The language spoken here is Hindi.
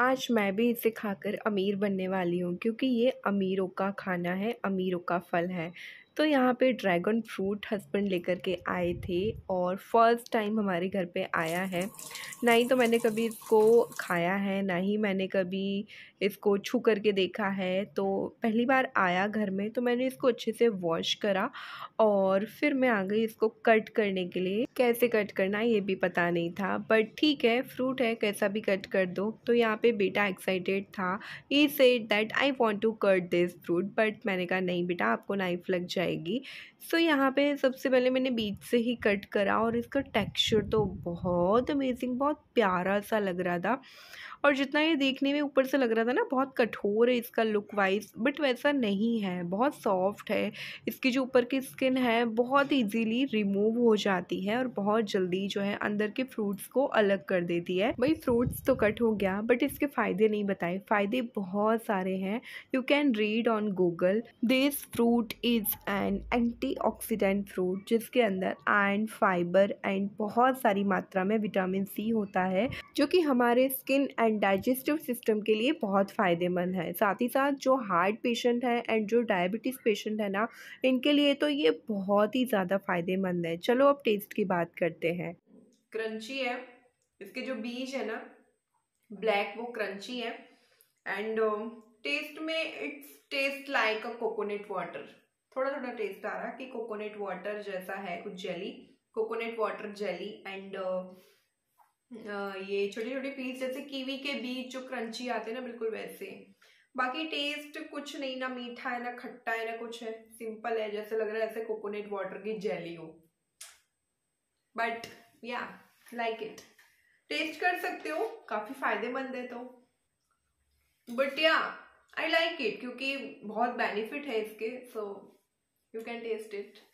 आज मैं भी इसे खाकर अमीर बनने वाली हूँ क्योंकि ये अमीरों का खाना है अमीरों का फल है तो यहाँ पे ड्रैगन फ्रूट हस्बैंड लेकर के आए थे और फर्स्ट टाइम हमारे घर पे आया है ना ही तो मैंने कभी इसको खाया है ना ही मैंने कभी इसको छू करके देखा है तो पहली बार आया घर में तो मैंने इसको अच्छे से वॉश करा और फिर मैं आ गई इसको कट करने के लिए कैसे कट करना ये भी पता नहीं था बट ठीक है फ्रूट है कैसा भी कट कर दो तो यहाँ पे बेटा एक्साइटेड था he said that I want to cut this fruit but मैंने कहा नहीं बेटा आपको नाइफ लग जाए जाएगी सो so, यहाँ पे सबसे पहले मैंने बीच से ही कट करा और इसका टेक्सचर तो बहुत अमेजिंग बहुत प्यारा सा लग रहा था और जितना ये देखने में ऊपर से लग रहा था ना बहुत कठोर है इसका लुक वाइज बट वैसा नहीं है बहुत सॉफ्ट है इसकी जो ऊपर की स्किन है बहुत ईजीली रिमूव हो जाती है और बहुत जल्दी जो है अंदर के फ्रूट्स को अलग कर देती है भाई फ्रूट्स तो कट हो गया बट इसके फ़ायदे नहीं बताए फ़ायदे बहुत सारे हैं you can read on Google this fruit is an anti fruit जिसके अंदर आयन फाइबर एंड बहुत सारी मात्रा में विटामिन सी होता है जो कि हमारे skin and and digestive system के लिए बहुत फ़ायदेमंद है साथ ही साथ जो हार्ट पेशेंट है एंड जो डायबिटीज़ पेशेंट है ना इनके लिए तो ये बहुत ही ज़्यादा फ़ायदेमंद है चलो अब टेस्ट की बात करते हैं क्रंची है इसके जो बीज है ना ब्लैक वो क्रंची है एंड टेस्ट um, में it's taste like a coconut water थोड़ा थोड़ा टेस्ट आ रहा है कि कोकोनट वाटर जैसा है कुछ jelly coconut water jelly and uh, ये छोटे छोटे पीस जैसे कीवी के बीज जो क्रंची आते हैं ना बिल्कुल वैसे बाकी टेस्ट कुछ नहीं ना मीठा है ना खट्टा है ना कुछ है सिंपल है जैसे लग रहा है ऐसे कोकोनट वाटर की जेली हो बट या लाइक इट टेस्ट कर सकते हो काफी फायदेमंद है तो बट या आई लाइक इट क्योंकि बहुत बेनिफिट है इसके so you can taste it